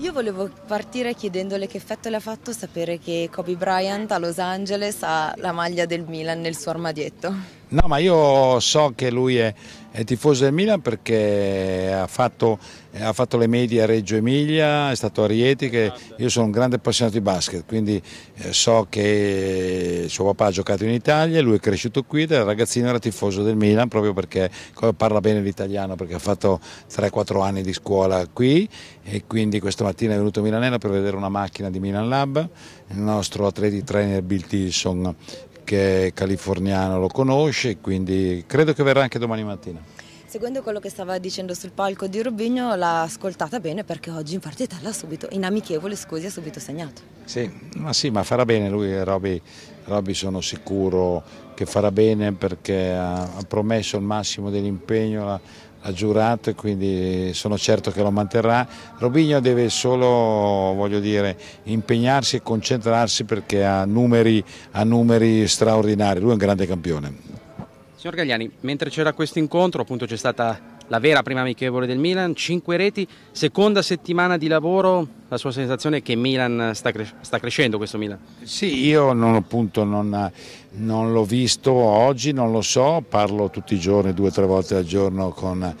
Io volevo partire chiedendole che effetto le ha fatto sapere che Kobe Bryant a Los Angeles ha la maglia del Milan nel suo armadietto. No, ma io so che lui è, è tifoso del Milan perché ha fatto, ha fatto, le medie a Reggio Emilia, è stato a Rieti, che io sono un grande appassionato di basket, quindi eh, so che suo papà ha giocato in Italia, lui è cresciuto qui, da ragazzino era tifoso del Milan proprio perché parla bene l'italiano, perché ha fatto 3-4 anni di scuola qui e quindi questa mattina è venuto a Milanella per vedere una macchina di Milan Lab, il nostro atleti trainer Bill Tilson perché è californiano, lo conosce, quindi credo che verrà anche domani mattina. Seguendo quello che stava dicendo sul palco di Rubigno, l'ha ascoltata bene perché oggi in partita l'ha subito, in amichevole scusi, ha subito segnato. Sì, ma, sì, ma farà bene lui e Robby, Roby sono sicuro che farà bene perché ha, ha promesso il massimo dell'impegno, ha giurato e quindi sono certo che lo manterrà. Robigno deve solo dire, impegnarsi e concentrarsi perché ha numeri, ha numeri straordinari, lui è un grande campione. Signor Gagliani, mentre c'era questo incontro appunto c'è stata la vera prima amichevole del Milan, 5 reti, seconda settimana di lavoro, la sua sensazione è che Milan sta, cres sta crescendo questo Milan? Sì, io non, appunto, non, non l'ho visto oggi, non lo so, parlo tutti i giorni, due o tre volte al giorno con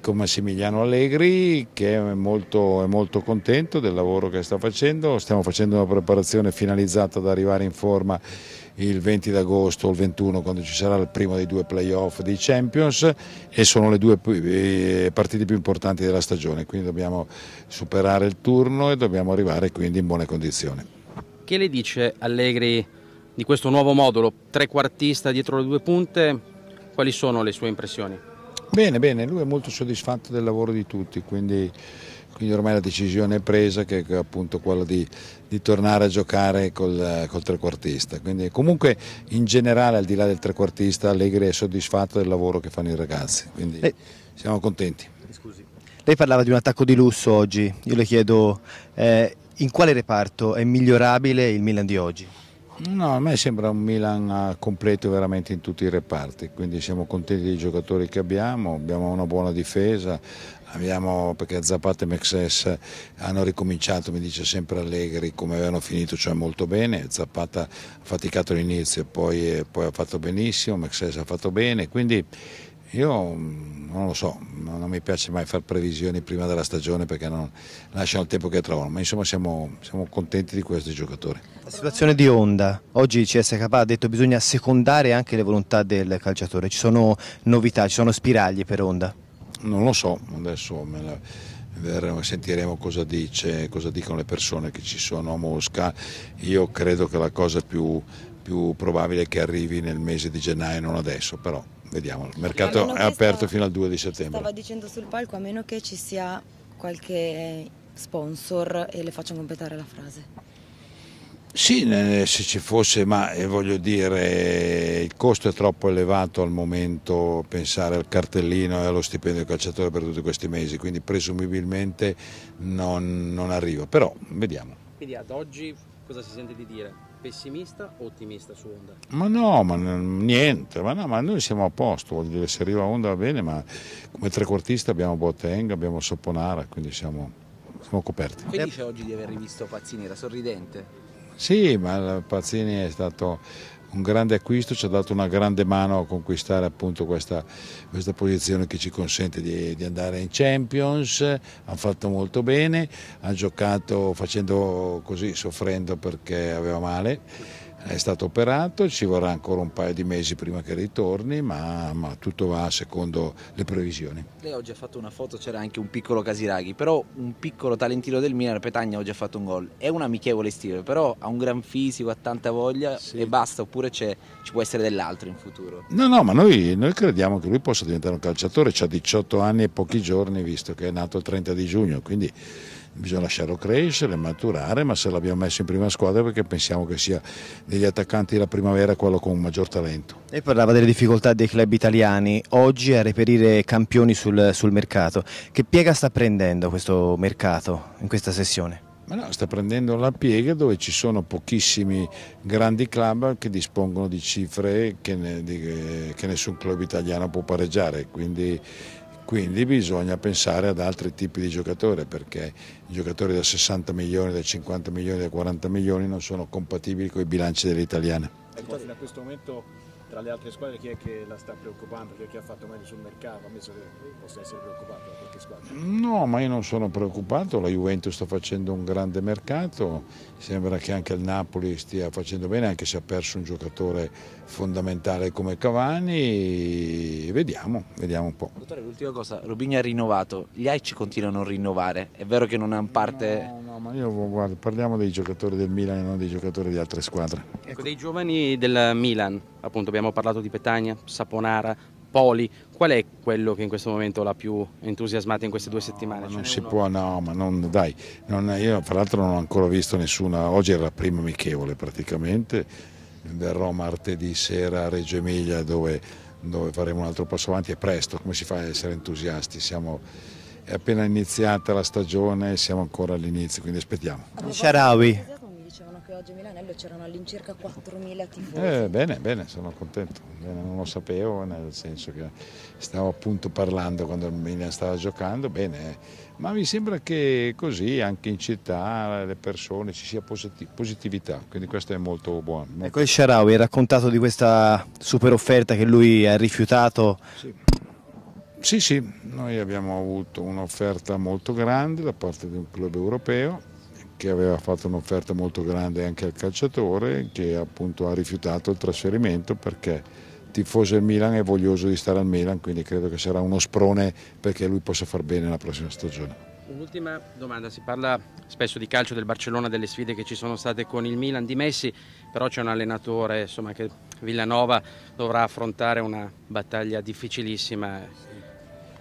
con Massimiliano Allegri che è molto, è molto, contento del lavoro che sta facendo, stiamo facendo una preparazione finalizzata ad arrivare in forma il 20 d'agosto o il 21 quando ci sarà il primo dei due playoff dei Champions e sono le due partite più importanti della stagione, quindi dobbiamo superare il turno e dobbiamo arrivare quindi in buone condizioni. Che le dice Allegri di questo nuovo modulo, trequartista dietro le due punte, quali sono le sue impressioni? Bene, bene, lui è molto soddisfatto del lavoro di tutti, quindi quindi ormai la decisione è presa che è appunto quella di, di tornare a giocare col, col, trequartista. Quindi comunque in generale al di là del trequartista Allegri è soddisfatto del lavoro che fanno i ragazzi, quindi lei, siamo contenti. Scusi. Lei parlava di un attacco di lusso oggi, io le chiedo eh, in quale reparto è migliorabile il Milan di oggi? No, a me sembra un Milan ah, completo veramente in tutti i reparti, quindi siamo contenti dei giocatori che abbiamo, abbiamo una buona difesa, abbiamo, perché Zapata e Mexes eh, hanno ricominciato, mi dice sempre Allegri, come avevano finito, cioè molto bene, Zapata ha faticato all'inizio, poi, eh, poi ha fatto benissimo, Mexes ha fatto bene, quindi io mm, non lo so, non mi piace mai fare previsioni prima della stagione perché non lasciano il tempo che trovano, ma insomma siamo, siamo contenti di questi giocatori. La situazione di onda, oggi il CSK ha detto che bisogna secondare anche le volontà del calciatore, ci sono novità, ci sono spiragli per onda? Non lo so, adesso la... sentiremo cosa, dice, cosa dicono le persone che ci sono a Mosca, io credo che la cosa più, più probabile è che arrivi nel mese di gennaio, non adesso però vediamo, il mercato è aperto stava, fino al 2 di settembre. Stava dicendo sul palco, a meno che ci sia qualche sponsor e le faccio completare la frase. Sì, se ci fosse, ma eh, voglio dire, il costo è troppo elevato al momento pensare al cartellino e allo stipendio del calciatore per tutti questi mesi, quindi presumibilmente non, non arriva, però vediamo. Quindi ad oggi cosa si sente di dire? pessimista o ottimista su Honda? Ma no, ma niente, ma, no, ma noi siamo a posto, vuol dire se arriva Honda va bene, ma come trequartista abbiamo Botteng, abbiamo Soponara, quindi siamo, siamo coperti. Che dice oggi di aver rivisto Pazzini, era sorridente? Sì, ma Pazzini è stato un grande acquisto, ci ha dato una grande mano a conquistare appunto questa, questa posizione che ci consente di, di, andare in Champions, hanno fatto molto bene, hanno giocato facendo così, soffrendo perché aveva male è stato operato, ci vorrà ancora un paio di mesi prima che ritorni, ma, ma tutto va secondo le previsioni. Lei oggi ha fatto una foto, c'era anche un piccolo Casiraghi, però un piccolo talentino del Milan, Petagna oggi ha fatto un gol. È un amichevole stile, però ha un gran fisico, ha tanta voglia sì. e basta, oppure ci può essere dell'altro in futuro? No, no, ma noi, noi crediamo che lui possa diventare un calciatore, ha 18 anni e pochi giorni, visto che è nato il 30 di giugno, quindi bisogna lasciarlo crescere, maturare, ma se l'abbiamo messo in prima squadra perché pensiamo che sia degli attaccanti della primavera quello con maggior talento. Lei parlava delle difficoltà dei club italiani oggi a reperire campioni sul, sul mercato. Che piega sta prendendo questo mercato in questa sessione? No, sta prendendo la piega dove ci sono pochissimi grandi club che dispongono di cifre che, ne, di, che nessun club italiano può pareggiare, quindi quindi bisogna pensare ad altri tipi di giocatore perché i giocatori da 60 milioni, da 50 milioni, da 40 milioni non sono compatibili con i bilanci delle italiane. Da questo momento tra le altre squadre chi è che la sta preoccupando, chi è che ha fatto meglio sul mercato, ha messo che possa essere preoccupato da qualche squadra? No, ma io non sono preoccupato, la Juventus sta facendo un grande mercato, sembra che anche il Napoli stia facendo bene, anche se ha perso un giocatore fondamentale come Cavani, vediamo, vediamo un po'. Dottore, l'ultima cosa, Rubini ha rinnovato, gli AIC continuano a rinnovare, è vero che non hanno parte... No, no, ma io guarda, parliamo dei giocatori del Milan e non dei giocatori di altre squadre. Ecco, dei giovani del Milan appunto abbiamo parlato di Petagna, Saponara, Poli, qual è quello che in questo momento l'ha più entusiasmata in queste due settimane? No, non cioè, si uno? può, no, ma non, dai, non, io fra l'altro non ho ancora visto nessuna, oggi era la prima amichevole praticamente, verrò martedì sera a Reggio Emilia dove, dove faremo un altro passo avanti e presto, come si fa ad essere entusiasti, siamo è appena iniziata la stagione e siamo ancora all'inizio, quindi aspettiamo. Sharawi, all'orologio Milanello c'erano all'incirca 4.000 tifosi. Eh, bene, bene, sono contento, non lo sapevo, nel senso che stavo appunto parlando quando il Milan stava giocando, bene, ma mi sembra che così anche in città le persone ci sia positività, quindi questo è molto buono. Molto... Ecco, il Sharawi ha raccontato di questa super offerta che lui ha rifiutato. Sì. Sì, sì, noi abbiamo avuto un'offerta molto grande da parte di un club europeo che aveva fatto un'offerta molto grande anche al calciatore che appunto ha rifiutato il trasferimento perché tifoso del Milan e voglioso di stare al Milan, quindi credo che sarà uno sprone perché lui possa far bene la prossima stagione. Un'ultima domanda, si parla spesso di calcio del Barcellona, delle sfide che ci sono state con il Milan di Messi, però c'è un allenatore insomma, che Villanova dovrà affrontare una battaglia difficilissima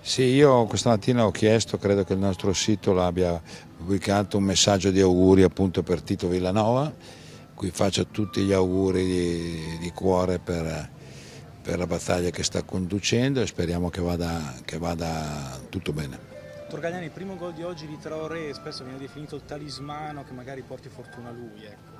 sì, io questa mattina ho chiesto, credo che il nostro sito l'abbia pubblicato un messaggio di auguri appunto per Tito Villanova, qui faccio tutti gli auguri di, di cuore per, per, la battaglia che sta conducendo e speriamo che vada, che vada tutto bene. Torgagliani, il primo gol di oggi di Traoré spesso viene definito il talismano che magari porti fortuna a lui. Ecco.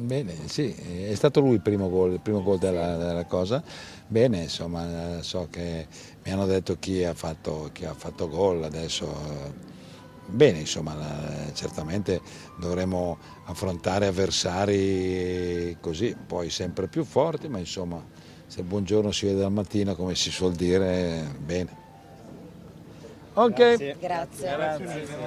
Bene, sì, è stato lui il primo gol, il primo gol della, della, cosa. Bene, insomma, so che mi hanno detto chi ha fatto, chi ha fatto gol adesso. Bene, insomma, certamente dovremo affrontare avversari così, poi sempre più forti, ma insomma, se buongiorno si vede al mattino, come si suol dire, bene. Ok, grazie. grazie. grazie.